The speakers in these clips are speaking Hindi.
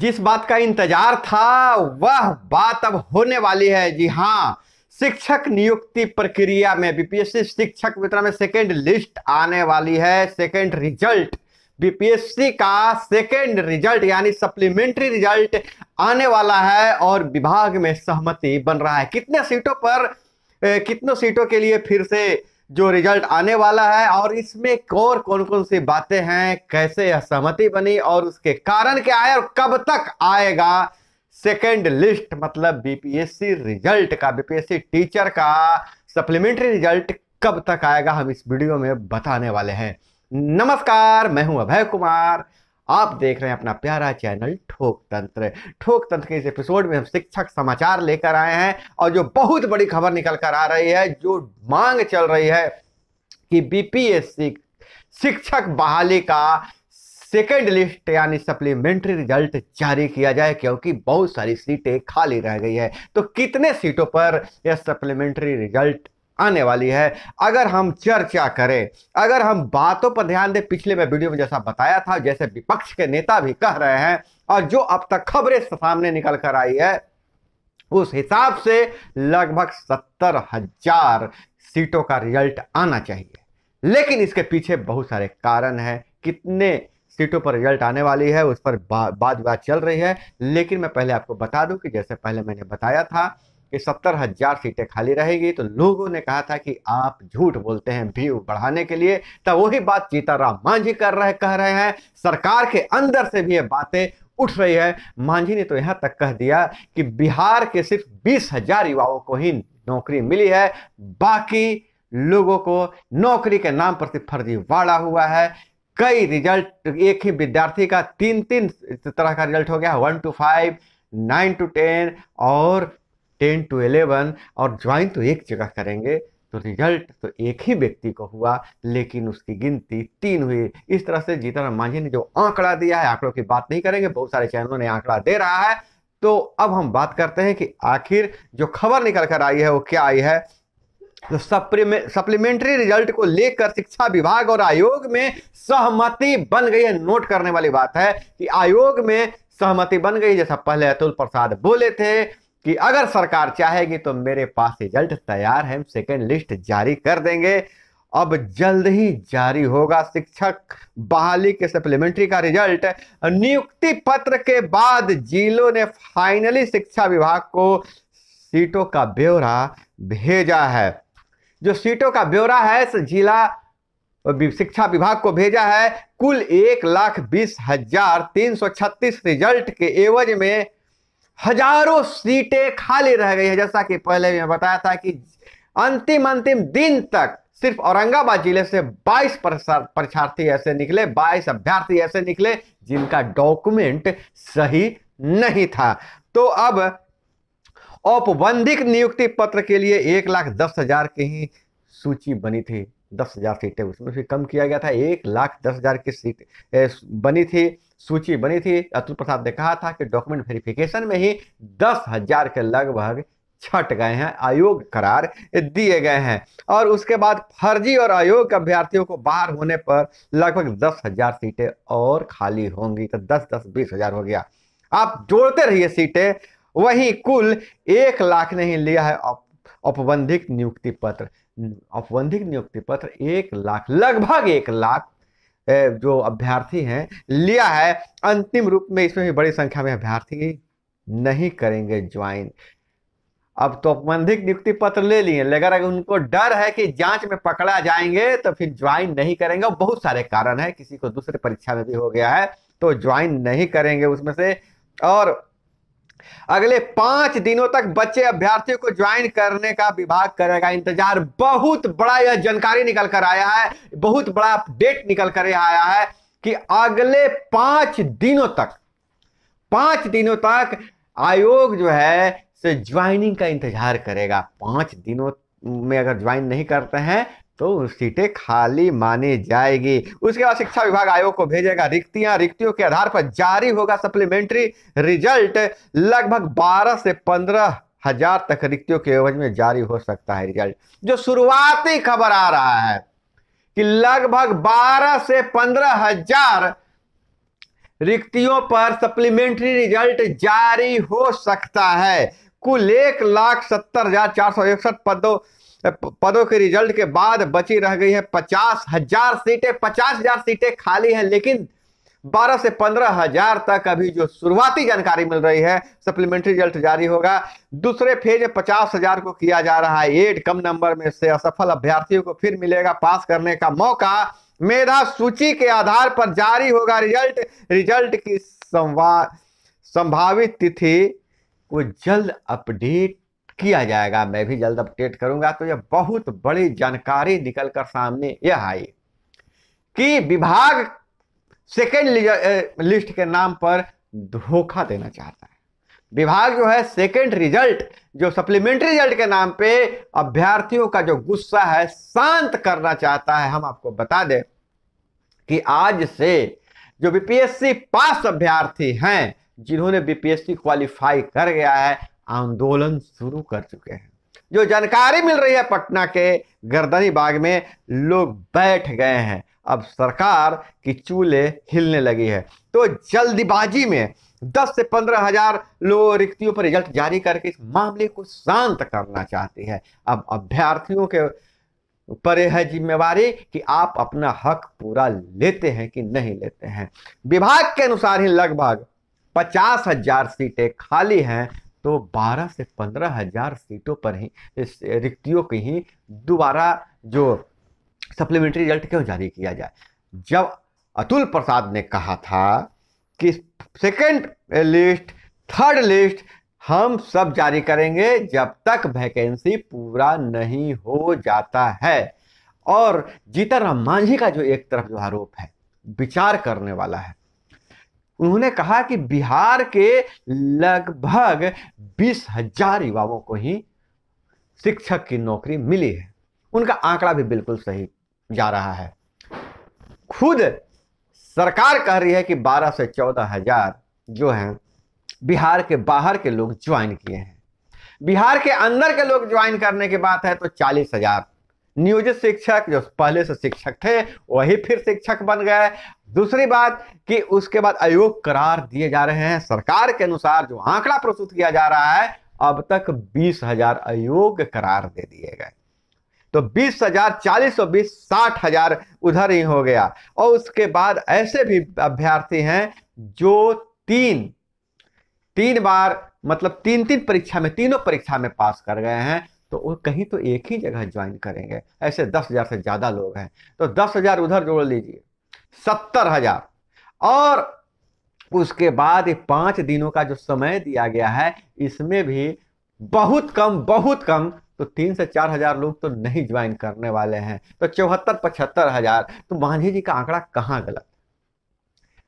जिस बात का इंतजार था वह बात अब होने वाली है जी हाँ शिक्षक नियुक्ति प्रक्रिया में बीपीएससी शिक्षक मित्र में सेकेंड लिस्ट आने वाली है सेकेंड रिजल्ट बीपीएससी का सेकेंड रिजल्ट यानी सप्लीमेंट्री रिजल्ट आने वाला है और विभाग में सहमति बन रहा है कितने सीटों पर कितनों सीटों के लिए फिर से जो रिजल्ट आने वाला है और इसमें और कौन कौन सी बातें हैं कैसे यह सहमति बनी और उसके कारण क्या है और कब तक आएगा सेकेंड लिस्ट मतलब बीपीएससी रिजल्ट का बीपीएससी टीचर का सप्लीमेंट्री रिजल्ट कब तक आएगा हम इस वीडियो में बताने वाले हैं नमस्कार मैं हूं अभय कुमार आप देख रहे हैं अपना प्यारा चैनल ठोक तंत्र ठोक तंत्र के इस एपिसोड में हम शिक्षक समाचार लेकर आए हैं और जो बहुत बड़ी खबर निकल कर आ रही है जो मांग चल रही है कि बीपीएससी शिक्षक बहाली का सेकेंड लिस्ट यानी सप्लीमेंट्री रिजल्ट जारी किया जाए क्योंकि बहुत सारी सीटें खाली रह गई है तो कितने सीटों पर यह सप्लीमेंट्री रिजल्ट आने वाली है अगर हम चर्चा करें अगर हम बातों पर ध्यान दें पिछले में वीडियो में जैसा बताया था जैसे विपक्ष के नेता भी कह रहे हैं और जो अब तक खबरें सामने निकल कर आई है उस हिसाब से लगभग सत्तर हजार सीटों का रिजल्ट आना चाहिए लेकिन इसके पीछे बहुत सारे कारण हैं कितने सीटों पर रिजल्ट आने वाली है उस पर बात बात चल रही है लेकिन मैं पहले आपको बता दूं कि जैसे पहले मैंने बताया था कि सत्तर हजार सीटें खाली रहेगी तो लोगों ने कहा था कि आप झूठ बोलते हैं व्यू बढ़ाने के लिए तब वही बात सीताराम मांझी कर रहे कह रहे हैं सरकार के अंदर से भी ये बातें उठ रही है मांझी ने तो यहां तक कह दिया कि बिहार के सिर्फ बीस हजार युवाओं को ही नौकरी मिली है बाकी लोगों को नौकरी के नाम पर सिर्फ फर्जीवाड़ा हुआ है कई रिजल्ट एक ही विद्यार्थी का तीन तीन तरह का रिजल्ट हो गया one two five nine two ten और टेन टू एलेवन और ज्वाइन तो एक जगह करेंगे तो रिजल्ट तो एक ही व्यक्ति को हुआ लेकिन उसकी गिनती तीन हुई इस तरह से जीतन मांझी ने जो आंकड़ा दिया है आंकड़ों की बात नहीं करेंगे बहुत सारे चैनलों ने आंकड़ा दे रहा है तो अब हम बात करते हैं कि आखिर जो खबर निकल कर आई है वो क्या आई है तो सप्लीमेंट्री रिजल्ट को लेकर शिक्षा विभाग और आयोग में सहमति बन गई है नोट करने वाली बात है कि आयोग में सहमति बन गई जैसा पहले अतुल प्रसाद बोले थे कि अगर सरकार चाहेगी तो मेरे पास रिजल्ट तैयार है हम सेकेंड लिस्ट जारी कर देंगे अब जल्द ही जारी होगा शिक्षक बहाली के सप्लीमेंट्री का रिजल्ट नियुक्ति पत्र के बाद जिलों ने फाइनली शिक्षा विभाग को सीटों का ब्यौरा भेजा है जो सीटों का ब्यौरा है जिला शिक्षा विभाग को भेजा है कुल एक लाख बीस हजार तीन सौ छत्तीस रिजल्ट के एवज में हजारों सीटें खाली रह गई है जैसा कि पहले भी मैं बताया था कि अंतिम अंतिम दिन तक सिर्फ औरंगाबाद जिले से 22 परीक्षार्थी ऐसे निकले 22 अभ्यर्थी ऐसे निकले जिनका डॉक्यूमेंट सही नहीं था तो अब औपबंधिक नियुक्ति पत्र के लिए एक लाख दस हजार की ही सूची बनी थी दस हज़ार सीटें उसमें से कम किया गया था एक लाख दस हज़ार की सीट बनी थी सूची बनी थी अतुल प्रसाद ने कहा था कि डॉक्यूमेंट वेरिफिकेशन में ही दस हज़ार के लगभग छट गए हैं आयोग करार दिए गए हैं और उसके बाद फर्जी और आयोग के अभ्यर्थियों को बाहर होने पर लगभग दस हज़ार सीटें और खाली होंगी तो दस दस बीस हज़ार हो गया आप जोड़ते रहिए सीटें वहीं कुल एक लाख ने ही लिया है औपबंधिक नियुक्ति पत्र औपबंधिक नियुक्ति पत्र एक लाख लगभग एक लाख जो अभ्यर्थी हैं लिया है अंतिम रूप में इसमें भी बड़ी संख्या में अभ्यर्थी नहीं करेंगे ज्वाइन अब तो औपबंधिक नियुक्ति पत्र ले लिए लेकिन अगर उनको डर है कि जांच में पकड़ा जाएंगे तो फिर ज्वाइन नहीं करेंगे बहुत सारे कारण है किसी को दूसरे परीक्षा में भी हो गया है तो ज्वाइन नहीं करेंगे उसमें से और अगले पांच दिनों तक बच्चे अभ्यर्थियों को ज्वाइन करने का विभाग करेगा इंतजार बहुत बड़ा यह जानकारी निकल कर आया है बहुत बड़ा अपडेट निकल कर आया है कि अगले पांच दिनों तक पांच दिनों तक आयोग जो है से ज्वाइनिंग का इंतजार करेगा पांच दिनों में अगर ज्वाइन नहीं करते हैं तो सीटें खाली मानी जाएगी उसके बाद शिक्षा विभाग आयोग को भेजेगा रिक्तियां रिक्तियों के आधार पर जारी होगा सप्लीमेंट्री रिजल्ट लगभग 12 से 15 हजार तक रिक्तियों के एवज में जारी हो सकता है रिजल्ट जो शुरुआती खबर आ रहा है कि लगभग 12 से पंद्रह हजार रिक्तियों पर सप्लीमेंट्री रिजल्ट जारी हो सकता है कुल एक लाख सत्तर हजार चार सौ इकसठ पदों पदों के रिजल्ट के बाद बची रह गई है पचास हजार सीटें पचास हजार सीटें खाली हैं लेकिन बारह से पंद्रह हजार तक अभी जो शुरुआती जानकारी मिल रही है सप्लीमेंट्री रिजल्ट जारी होगा दूसरे फेज में पचास हजार को किया जा रहा है एड कम नंबर में से असफल अभ्यर्थियों को फिर मिलेगा पास करने का मौका मेधा सूची के आधार पर जारी होगा रिजल्ट रिजल्ट की संभावित तिथि को जल्द अपडेट किया जाएगा मैं भी जल्द अपडेट करूंगा तो यह बहुत बड़ी जानकारी निकलकर सामने यह आई कि विभाग सेकेंड लिस्ट के नाम पर धोखा देना चाहता है विभाग जो है सेकेंड रिजल्ट जो सप्लीमेंट्री रिजल्ट के नाम पे अभ्यर्थियों का जो गुस्सा है शांत करना चाहता है हम आपको बता दें कि आज से जो बीपीएससी पास अभ्यर्थी हैं जिन्होंने बीपीएससी क्वालिफाई कर गया है आंदोलन शुरू कर चुके हैं जो जानकारी मिल रही है पटना के गर्दनी बाग में लोग बैठ गए हैं अब सरकार की चूल्हे हिलने लगी है तो जल्दबाजी में 10 से पंद्रह हजार लोग रिक्तियों पर रिजल्ट जारी करके इस मामले को शांत करना चाहती है अब अभ्यर्थियों के पर है जिम्मेवारी कि आप अपना हक पूरा लेते हैं कि नहीं लेते हैं विभाग के अनुसार ही लगभग पचास हजार सीटें खाली हैं तो 12 से पंद्रह हजार सीटों पर ही इस रिक्तियों के ही दोबारा जो सप्लीमेंट्री रिजल्ट क्यों जारी किया जाए जब अतुल प्रसाद ने कहा था कि सेकंड लिस्ट थर्ड लिस्ट हम सब जारी करेंगे जब तक वैकेंसी पूरा नहीं हो जाता है और जीतन राम मांझी का जो एक तरफ जो आरोप है विचार करने वाला है उन्होंने कहा कि बिहार के लगभग बीस हजार युवाओं को ही शिक्षक की नौकरी मिली है उनका आंकड़ा भी बिल्कुल सही जा रहा है खुद सरकार कह रही है कि 12 से चौदह हजार जो हैं बिहार के बाहर के लोग ज्वाइन किए हैं बिहार के अंदर के लोग ज्वाइन करने की बात है तो चालीस हजार नियोजित शिक्षक जो पहले से शिक्षक थे वही फिर शिक्षक बन गए दूसरी बात कि उसके बाद आयोग करार दिए जा रहे हैं सरकार के अनुसार जो आंकड़ा प्रस्तुत किया जा रहा है अब तक बीस हजार अयोग करार दे दिए गए तो बीस हजार चालीस और बीस साठ हजार उधर ही हो गया और उसके बाद ऐसे भी अभ्यर्थी हैं जो तीन तीन बार मतलब तीन तीन परीक्षा में तीनों परीक्षा में पास कर गए हैं तो वो कहीं तो एक ही जगह ज्वाइन करेंगे ऐसे दस हज़ार से ज़्यादा लोग हैं तो दस हज़ार उधर जोड़ लीजिए सत्तर हज़ार और उसके बाद पांच दिनों का जो समय दिया गया है इसमें भी बहुत कम बहुत कम तो तीन से चार हजार लोग तो नहीं ज्वाइन करने वाले हैं तो चौहत्तर पचहत्तर हजार तो मांझी जी का आंकड़ा कहाँ गलत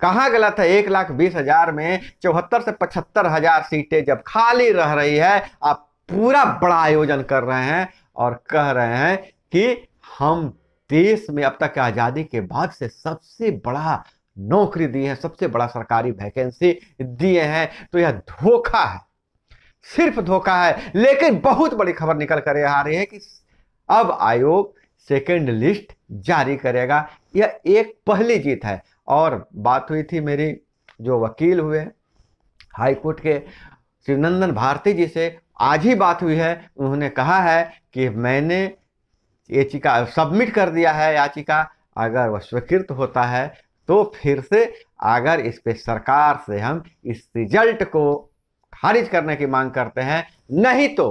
कहाँ गलत है एक लाख बीस हजार में चौहत्तर से पचहत्तर हजार सीटें जब खाली रह रही है आप पूरा बड़ा आयोजन कर रहे हैं और कह रहे हैं कि हम देश में अब तक आज़ादी के बाद से सबसे बड़ा नौकरी दी है सबसे बड़ा सरकारी वैकेंसी दिए हैं तो यह धोखा है सिर्फ धोखा है लेकिन बहुत बड़ी खबर निकल कर आ रही है कि अब आयोग सेकेंड लिस्ट जारी करेगा यह एक पहली जीत है और बात हुई थी मेरी जो वकील हुए हाईकोर्ट के शिवनंदन भारती जी से आज ही बात हुई है उन्होंने कहा है कि मैंने याचिका सबमिट कर दिया है याचिका अगर वह स्वीकृत होता है तो फिर से अगर इस पे सरकार से हम इस रिजल्ट को खारिज करने की मांग करते हैं नहीं तो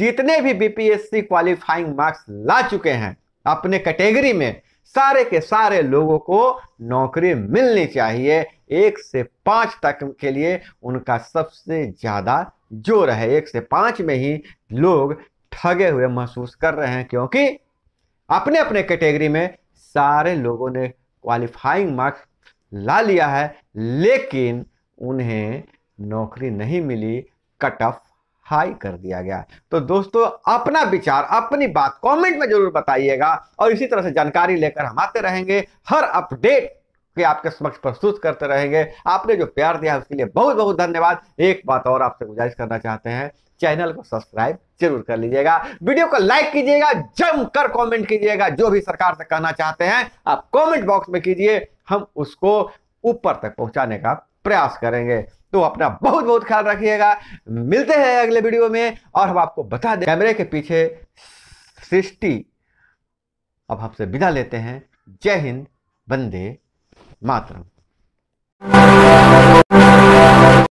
जितने भी बीपीएससी क्वालिफाइंग मार्क्स ला चुके हैं अपने कैटेगरी में सारे के सारे लोगों को नौकरी मिलनी चाहिए एक से पाँच तक के लिए उनका सबसे ज़्यादा जो रहे एक से पाँच में ही लोग ठगे हुए महसूस कर रहे हैं क्योंकि अपने अपने कैटेगरी में सारे लोगों ने क्वालिफाइंग मार्क्स ला लिया है लेकिन उन्हें नौकरी नहीं मिली कट ऑफ हाई कर दिया गया तो दोस्तों अपना विचार अपनी बात कमेंट में जरूर बताइएगा और इसी तरह से जानकारी लेकर हम आते रहेंगे हर अपडेट के आपके समक्ष प्रस्तुत करते रहेंगे आपने जो प्यार दिया उसके लिए बहुत बहुत धन्यवाद एक बात और आपसे गुजारिश करना चाहते हैं चैनल को सब्सक्राइब जरूर कर लीजिएगा वीडियो को लाइक कीजिएगा जमकर कमेंट कीजिएगा जो भी सरकार से कहना चाहते हैं आप कमेंट बॉक्स में कीजिए हम उसको ऊपर तक पहुंचाने का प्रयास करेंगे तो अपना बहुत बहुत ख्याल रखिएगा मिलते हैं अगले वीडियो में और हम आपको बता दें कैमरे के पीछे सृष्टि अब हमसे विदा लेते हैं जय हिंद बंदे матом.